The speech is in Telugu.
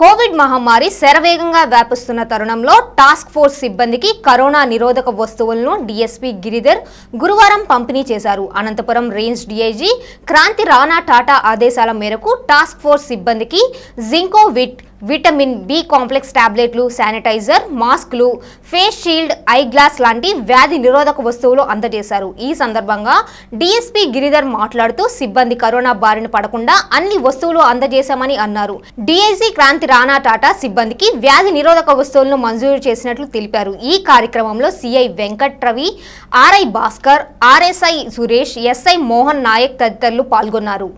కోవిడ్ మహమ్మారి శరవేగంగా వ్యాపిస్తున్న తరుణంలో టాస్క్ ఫోర్స్ సిబ్బందికి కరోనా నిరోధక వస్తువులను డిఎస్పీ గిరిధర్ గురువారం పంపిణీ చేశారు అనంతపురం రేంజ్ డిఐజీ క్రాంతి రాణా టాటా ఆదేశాల మేరకు టాస్క్ ఫోర్స్ సిబ్బందికి Zincovit vitamin B complex టాబ్లెట్లు శానిటైజర్ మాస్క్లు ఫేస్ షీల్డ్ ఐ గ్లాస్ లాంటి వ్యాధి నిరోధక వస్తువులు అందజేశారు ఈ సందర్భంగా డిఎస్పీ గిరిధర్ మాట్లాడుతూ సిబ్బంది కరోనా బారిన పడకుండా అన్ని వస్తువులు అందజేశామని అన్నారు డిఐజీ క్రాంతి రానా టాటా సిబ్బందికి వ్యాధి నిరోధక వస్తువులను మంజూరు చేసినట్లు తెలిపారు ఈ కార్యక్రమంలో CI Venkat Ravi RI Bhaskar RSI Suresh SI Mohan Nayak తదితరులు పాల్గొన్నారు